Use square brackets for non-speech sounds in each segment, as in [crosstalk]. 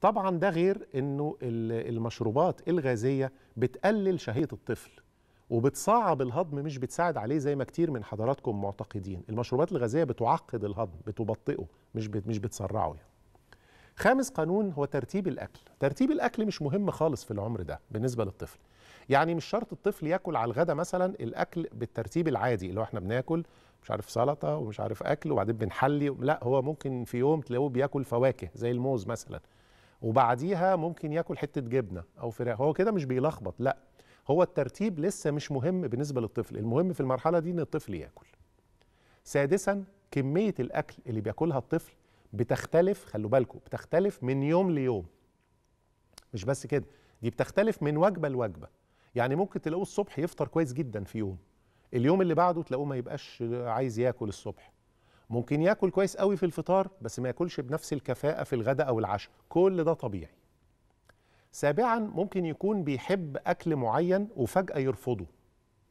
طبعا ده غير انه المشروبات الغازيه بتقلل شهيه الطفل وبتصعب الهضم مش بتساعد عليه زي ما كتير من حضراتكم معتقدين المشروبات الغازيه بتعقد الهضم بتبطئه مش مش بتسرعه يعني. خامس قانون هو ترتيب الاكل ترتيب الاكل مش مهم خالص في العمر ده بالنسبه للطفل يعني مش شرط الطفل ياكل على الغدا مثلا الاكل بالترتيب العادي اللي هو احنا بناكل مش عارف سلطه ومش عارف اكل وبعدين بنحلي لا هو ممكن في يوم تلاقوه بياكل فواكه زي الموز مثلا وبعديها ممكن ياكل حته جبنه او فراخ هو كده مش بيلخبط لا هو الترتيب لسه مش مهم بالنسبه للطفل المهم في المرحله دي ان الطفل ياكل سادسا كميه الاكل اللي بياكلها الطفل بتختلف خلوا بالكم بتختلف من يوم ليوم مش بس كده دي بتختلف من وجبه لوجبه يعني ممكن تلاقوه الصبح يفطر كويس جدا في يوم اليوم اللي بعده تلاقوه ما يبقاش عايز ياكل الصبح ممكن ياكل كويس قوي في الفطار بس ما ياكلش بنفس الكفاءه في الغداء او العشاء كل ده طبيعي سابعا ممكن يكون بيحب اكل معين وفجاه يرفضه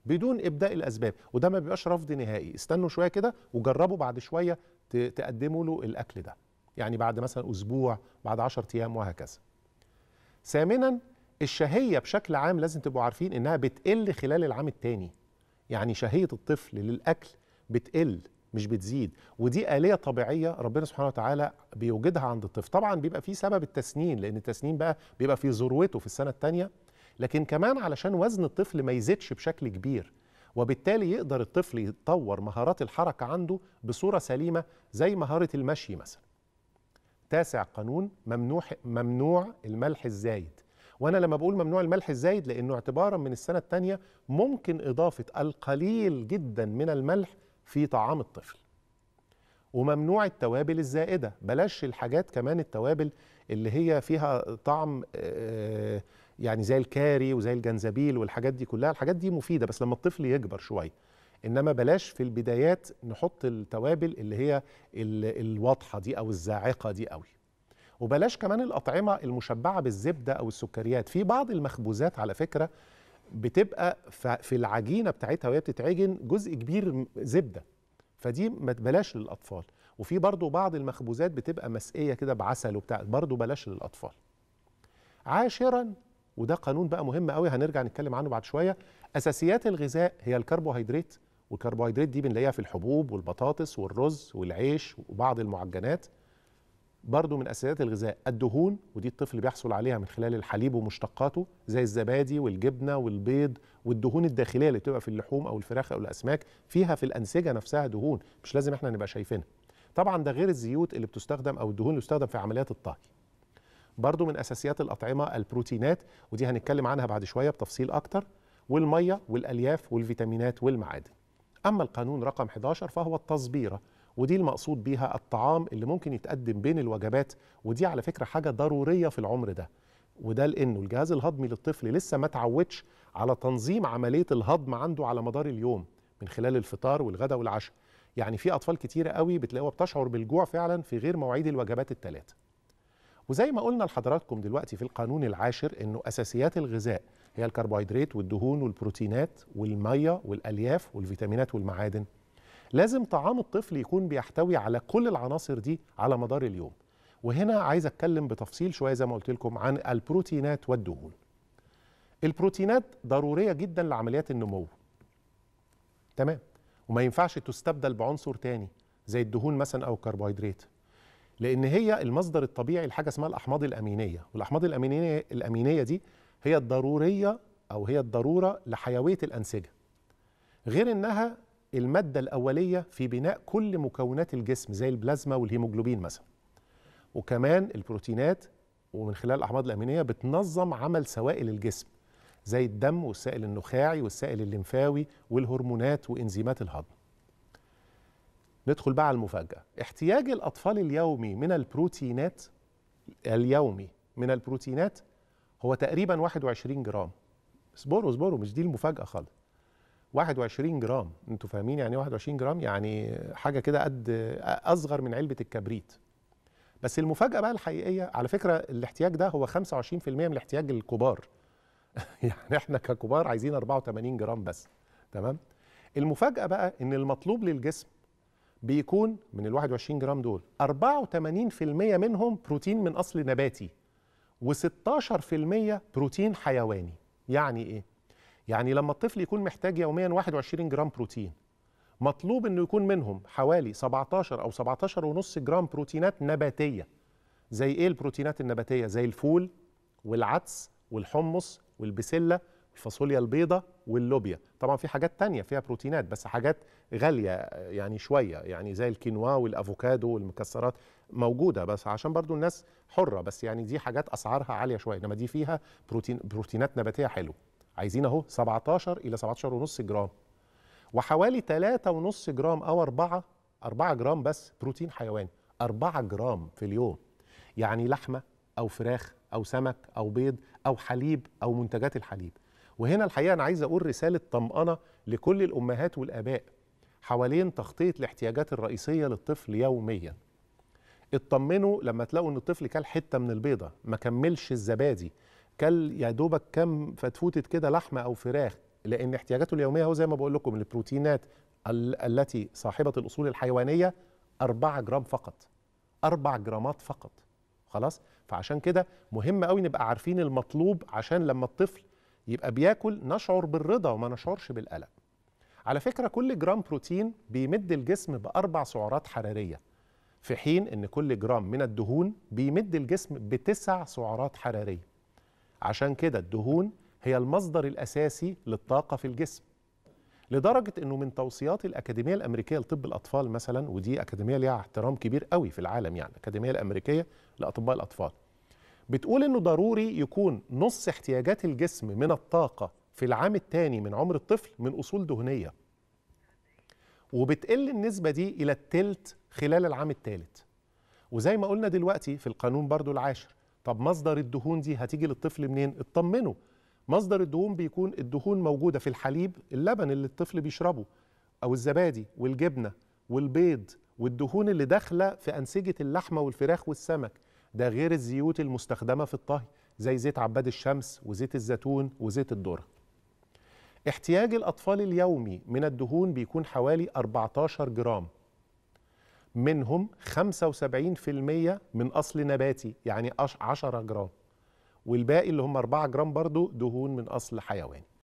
بدون ابداء الاسباب وده ما بيبقاش رفض نهائي استنوا شويه كده وجربوا بعد شويه تقدموا له الاكل ده يعني بعد مثلا اسبوع بعد 10 ايام وهكذا ثامنا الشهيه بشكل عام لازم تبقوا عارفين انها بتقل خلال العام الثاني يعني شهيه الطفل للاكل بتقل مش بتزيد ودي آلية طبيعية ربنا سبحانه وتعالى بيوجدها عند الطفل طبعا بيبقى فيه سبب التسنين لأن التسنين بقى بيبقى في ذروته في السنة الثانية لكن كمان علشان وزن الطفل ما يزيدش بشكل كبير وبالتالي يقدر الطفل يتطور مهارات الحركة عنده بصورة سليمة زي مهارة المشي مثلا تاسع قانون ممنوع, ممنوع الملح الزايد وانا لما بقول ممنوع الملح الزايد لانه اعتبارا من السنه الثانيه ممكن اضافه القليل جدا من الملح في طعام الطفل وممنوع التوابل الزائده بلاش الحاجات كمان التوابل اللي هي فيها طعم آه، يعني زي الكاري وزي الجنزبيل والحاجات دي كلها الحاجات دي مفيده بس لما الطفل يكبر شويه انما بلاش في البدايات نحط التوابل اللي هي الواضحه دي او الزاعقه دي قوي وبلاش كمان الاطعمه المشبعه بالزبده او السكريات في بعض المخبوزات على فكره بتبقى في العجينه بتاعتها وهي بتتعجن جزء كبير زبده فدي بلاش للاطفال وفي برضو بعض المخبوزات بتبقى مسقيه كده بعسل وبتاع برضو بلاش للاطفال عاشرا وده قانون بقى مهم قوي هنرجع نتكلم عنه بعد شويه اساسيات الغذاء هي الكربوهيدرات والكربوهيدرات دي بنلاقيها في الحبوب والبطاطس والرز والعيش وبعض المعجنات برضو من اساسيات الغذاء الدهون ودي الطفل بيحصل عليها من خلال الحليب ومشتقاته زي الزبادي والجبنه والبيض والدهون الداخليه اللي بتبقى في اللحوم او الفراخ او الاسماك فيها في الانسجه نفسها دهون مش لازم احنا نبقى شايفينها طبعا ده غير الزيوت اللي بتستخدم او الدهون اللي بتستخدم في عمليات الطهي برضو من اساسيات الاطعمه البروتينات ودي هنتكلم عنها بعد شويه بتفصيل اكتر والميه والالياف والفيتامينات والمعادن اما القانون رقم 11 فهو التصبيره ودي المقصود بيها الطعام اللي ممكن يتقدم بين الوجبات ودي على فكرة حاجة ضرورية في العمر ده وده لأنه الجهاز الهضمي للطفل لسه ما تعودش على تنظيم عملية الهضم عنده على مدار اليوم من خلال الفطار والغداء والعشاء يعني في أطفال كتيرة قوي بتلاقوها بتشعر بالجوع فعلا في غير مواعيد الوجبات الثلاثة وزي ما قلنا لحضراتكم دلوقتي في القانون العاشر انه اساسيات الغذاء هي الكربوهيدرات والدهون والبروتينات والميه والالياف والفيتامينات والمعادن لازم طعام الطفل يكون بيحتوي على كل العناصر دي على مدار اليوم وهنا عايز اتكلم بتفصيل شويه زي ما قلت لكم عن البروتينات والدهون البروتينات ضروريه جدا لعمليات النمو تمام وما ينفعش تستبدل بعنصر تاني زي الدهون مثلا او الكربوهيدرات لان هي المصدر الطبيعي لحاجه اسمها الاحماض الامينيه والاحماض الامينيه الامينيه دي هي الضروريه او هي الضروره لحيويه الانسجه غير انها المادة الأولية في بناء كل مكونات الجسم زي البلازما والهيموجلوبين مثلا وكمان البروتينات ومن خلال الأحماض الأمينية بتنظم عمل سوائل الجسم زي الدم والسائل النخاعي والسائل الليمفاوي والهرمونات وإنزيمات الهضم ندخل بقى على المفاجأة احتياج الأطفال اليومي من البروتينات اليومي من البروتينات هو تقريبا 21 جرام اصبروا اصبروا مش دي المفاجأة خالص 21 جرام انتوا فاهمين يعني 21 إيه جرام يعني حاجه كده قد اصغر من علبه الكبريت بس المفاجاه بقى الحقيقيه على فكره الاحتياج ده هو 25% من الاحتياج الكبار [laughs] يعني احنا ككبار عايزين 84 جرام بس تمام المفاجاه بقى ان المطلوب للجسم بيكون من ال 21 جرام دول 84% منهم بروتين من اصل نباتي و16% بروتين حيواني يعني ايه يعني لما الطفل يكون محتاج يوميا 21 جرام بروتين مطلوب انه يكون منهم حوالي 17 او 17 ونص جرام بروتينات نباتيه زي ايه البروتينات النباتيه زي الفول والعدس والحمص والبسله الفاصوليا البيضاء واللوبيا طبعا في حاجات تانية فيها بروتينات بس حاجات غالية يعني شوية يعني زي الكينوا والأفوكادو والمكسرات موجودة بس عشان برضو الناس حرة بس يعني دي حاجات أسعارها عالية شوية إنما دي فيها بروتين بروتينات نباتية حلوة عايزين اهو 17 الى 17 ونص جرام وحوالي 3.5 جرام او 4 4 جرام بس بروتين حيواني 4 جرام في اليوم يعني لحمه او فراخ او سمك او بيض او حليب او منتجات الحليب وهنا الحقيقه انا عايز اقول رساله طمانه لكل الامهات والاباء حوالين تغطيه الاحتياجات الرئيسيه للطفل يوميا اطمنوا لما تلاقوا ان الطفل كل حته من البيضه ما كملش الزبادي كل يا دوبك كم فتفوتت كده لحمه او فراخ لان احتياجاته اليوميه هو زي ما بقول لكم البروتينات التي صاحبه الاصول الحيوانيه 4 جرام فقط 4 جرامات فقط خلاص فعشان كده مهم قوي نبقى عارفين المطلوب عشان لما الطفل يبقى بياكل نشعر بالرضا وما نشعرش بالقلق على فكره كل جرام بروتين بيمد الجسم باربع سعرات حراريه في حين ان كل جرام من الدهون بيمد الجسم بتسع سعرات حراريه عشان كده الدهون هي المصدر الأساسي للطاقة في الجسم لدرجة أنه من توصيات الأكاديمية الأمريكية لطب الأطفال مثلا ودي أكاديمية ليها احترام كبير قوي في العالم يعني الأكاديمية الأمريكية لأطباء الأطفال بتقول أنه ضروري يكون نص احتياجات الجسم من الطاقة في العام الثاني من عمر الطفل من أصول دهنية وبتقل النسبة دي إلى التلت خلال العام الثالث وزي ما قلنا دلوقتي في القانون برضو العاشر طب مصدر الدهون دي هتيجي للطفل منين اطمنه مصدر الدهون بيكون الدهون موجوده في الحليب اللبن اللي الطفل بيشربه او الزبادي والجبنه والبيض والدهون اللي داخله في انسجه اللحمه والفراخ والسمك ده غير الزيوت المستخدمه في الطهي زي زيت عباد الشمس وزيت الزيتون وزيت الذره احتياج الاطفال اليومي من الدهون بيكون حوالي 14 جرام منهم 75% من أصل نباتي يعني 10 جرام والباقي اللي هم 4 جرام برضو دهون من أصل حيواني